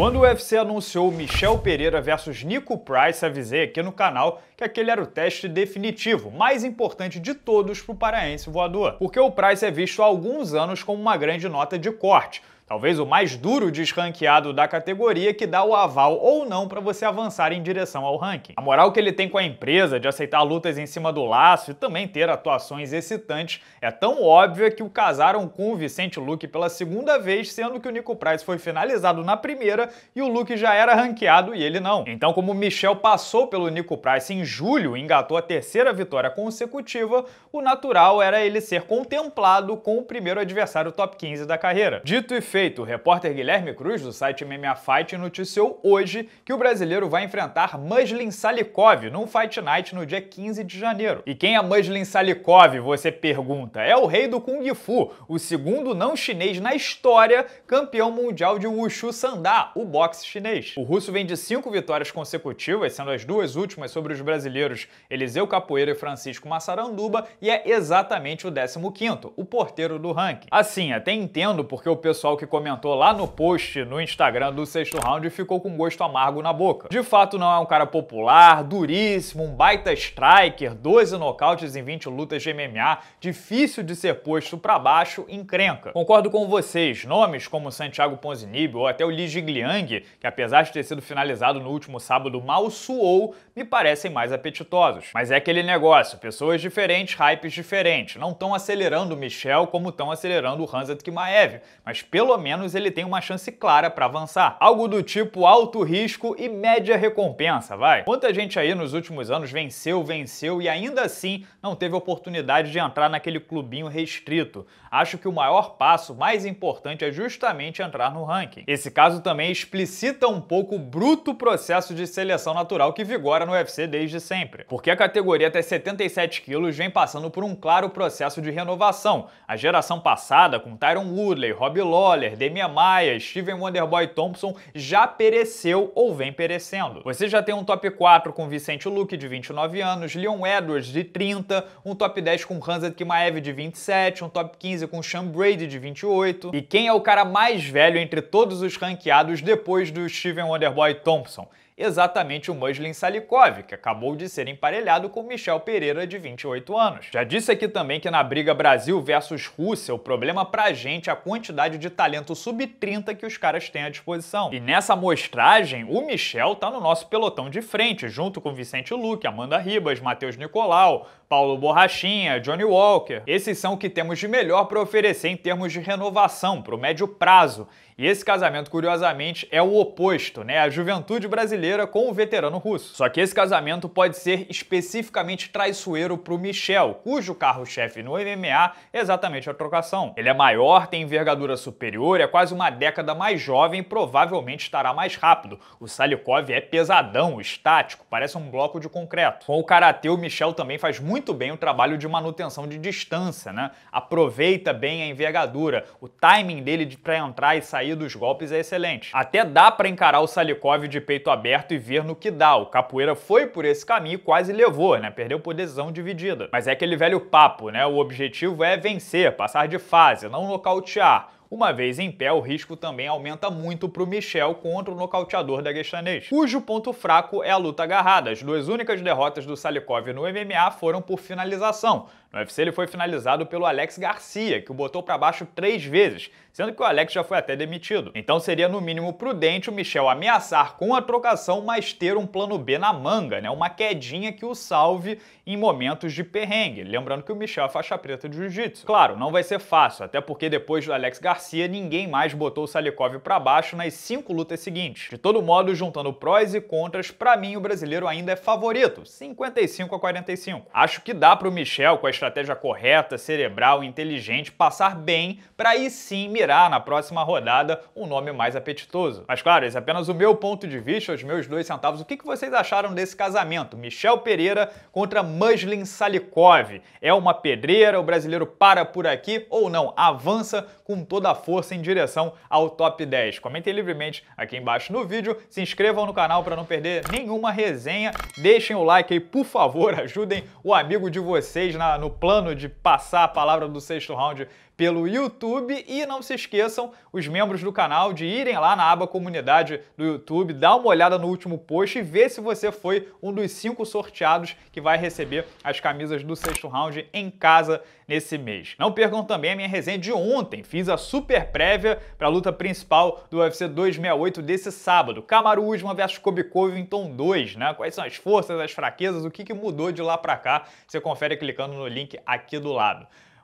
Quando o UFC anunciou Michel Pereira versus Nico Price, avisei aqui no canal que aquele era o teste definitivo, mais importante de todos para o paraense voador, porque o Price é visto há alguns anos como uma grande nota de corte talvez o mais duro desranqueado da categoria que dá o aval ou não para você avançar em direção ao ranking. A moral que ele tem com a empresa de aceitar lutas em cima do laço e também ter atuações excitantes é tão óbvia que o casaram com o Vicente Luque pela segunda vez, sendo que o Nico Price foi finalizado na primeira e o Luque já era ranqueado e ele não. Então, como Michel passou pelo Nico Price em julho e engatou a terceira vitória consecutiva, o natural era ele ser contemplado com o primeiro adversário top 15 da carreira. Dito e feito, feito, o repórter Guilherme Cruz, do site MMA Fight, noticiou hoje que o brasileiro vai enfrentar Muslin Salikov num Fight Night no dia 15 de janeiro. E quem é Muslin Salikov, você pergunta? É o rei do Kung Fu, o segundo não chinês na história, campeão mundial de Wushu Sandá, o boxe chinês. O russo vem de cinco vitórias consecutivas, sendo as duas últimas sobre os brasileiros Eliseu Capoeira e Francisco Massaranduba, e é exatamente o 15 o porteiro do ranking. Assim, até entendo porque o pessoal que comentou lá no post no Instagram do sexto round e ficou com gosto amargo na boca. De fato, não é um cara popular, duríssimo, um baita striker, 12 nocautes em 20 lutas de MMA, difícil de ser posto para baixo, encrenca. Concordo com vocês, nomes como Santiago Ponzinibbio ou até o Li Jigliang, que apesar de ter sido finalizado no último sábado, mal suou, me parecem mais apetitosos. Mas é aquele negócio, pessoas diferentes, hypes diferentes, não estão acelerando o Michel como estão acelerando o Hanzat Kimaev, mas pelo menos ele tem uma chance clara para avançar. Algo do tipo alto risco e média recompensa, vai. Quanta gente aí nos últimos anos venceu, venceu e ainda assim não teve oportunidade de entrar naquele clubinho restrito. Acho que o maior passo, mais importante, é justamente entrar no ranking. Esse caso também explicita um pouco o bruto processo de seleção natural que vigora no UFC desde sempre. Porque a categoria até 77 quilos vem passando por um claro processo de renovação. A geração passada, com Tyron Woodley, Rob Lawler, Miller, Demian Maia, Steven Wonderboy Thompson já pereceu ou vem perecendo. Você já tem um top 4 com Vicente Luque, de 29 anos, Leon Edwards, de 30, um top 10 com Hanzad Kimaev, de 27, um top 15 com Sean Brady, de 28. E quem é o cara mais velho entre todos os ranqueados depois do Steven Wonderboy Thompson? exatamente o Muslin Salikov, que acabou de ser emparelhado com Michel Pereira, de 28 anos. Já disse aqui também que na briga Brasil versus Rússia, o problema pra gente é a quantidade de talento sub-30 que os caras têm à disposição. E nessa amostragem, o Michel tá no nosso pelotão de frente, junto com Vicente Luque, Amanda Ribas, Matheus Nicolau, Paulo Borrachinha, Johnny Walker. Esses são o que temos de melhor para oferecer em termos de renovação, pro médio prazo. E esse casamento, curiosamente, é o oposto, né? A juventude brasileira brasileira com o veterano russo. Só que esse casamento pode ser especificamente traiçoeiro para o Michel, cujo carro-chefe no MMA é exatamente a trocação. Ele é maior, tem envergadura superior, é quase uma década mais jovem e provavelmente estará mais rápido. O Salikov é pesadão, estático, parece um bloco de concreto. Com o Karate, o Michel também faz muito bem o trabalho de manutenção de distância, né? Aproveita bem a envergadura. O timing dele de para entrar e sair dos golpes é excelente. Até dá para encarar o Salikov de peito aberto aberto e ver no que dá. O Capoeira foi por esse caminho e quase levou, né? Perdeu por decisão dividida. Mas é aquele velho papo, né? O objetivo é vencer, passar de fase, não nocautear. Uma vez em pé, o risco também aumenta muito para o Michel contra o nocauteador da daguestanês, cujo ponto fraco é a luta agarrada. As duas únicas derrotas do Salikov no MMA foram por finalização. No UFC ele foi finalizado pelo Alex Garcia, que o botou para baixo três vezes, sendo que o Alex já foi até demitido. Então seria no mínimo prudente o Michel ameaçar com a trocação, mas ter um plano B na manga, né? Uma quedinha que o salve em momentos de perrengue. Lembrando que o Michel é faixa preta de jiu-jitsu. Claro, não vai ser fácil, até porque depois do Alex Garcia Garcia, ninguém mais botou o Salikov para baixo nas cinco lutas seguintes. De todo modo, juntando prós e contras, para mim o brasileiro ainda é favorito, 55 a 45. Acho que dá para o Michel, com a estratégia correta, cerebral, inteligente, passar bem para aí sim mirar na próxima rodada um nome mais apetitoso. Mas claro, esse é apenas o meu ponto de vista, os meus dois centavos. O que vocês acharam desse casamento? Michel Pereira contra Muslin Salikov. É uma pedreira? O brasileiro para por aqui ou não? Avança com toda a força em direção ao top 10. Comentem livremente aqui embaixo no vídeo, se inscrevam no canal para não perder nenhuma resenha, deixem o like aí, por favor, ajudem o amigo de vocês na, no plano de passar a palavra do sexto round pelo YouTube e não se esqueçam, os membros do canal, de irem lá na aba comunidade do YouTube, dar uma olhada no último post e ver se você foi um dos cinco sorteados que vai receber as camisas do sexto round em casa nesse mês. Não percam também a minha resenha de ontem, fiz a super prévia para a luta principal do UFC 268 desse sábado, Kamaru Usman versus Kobe Covington 2, né? Quais são as forças, as fraquezas, o que, que mudou de lá para cá? Você confere clicando no link aqui do lado.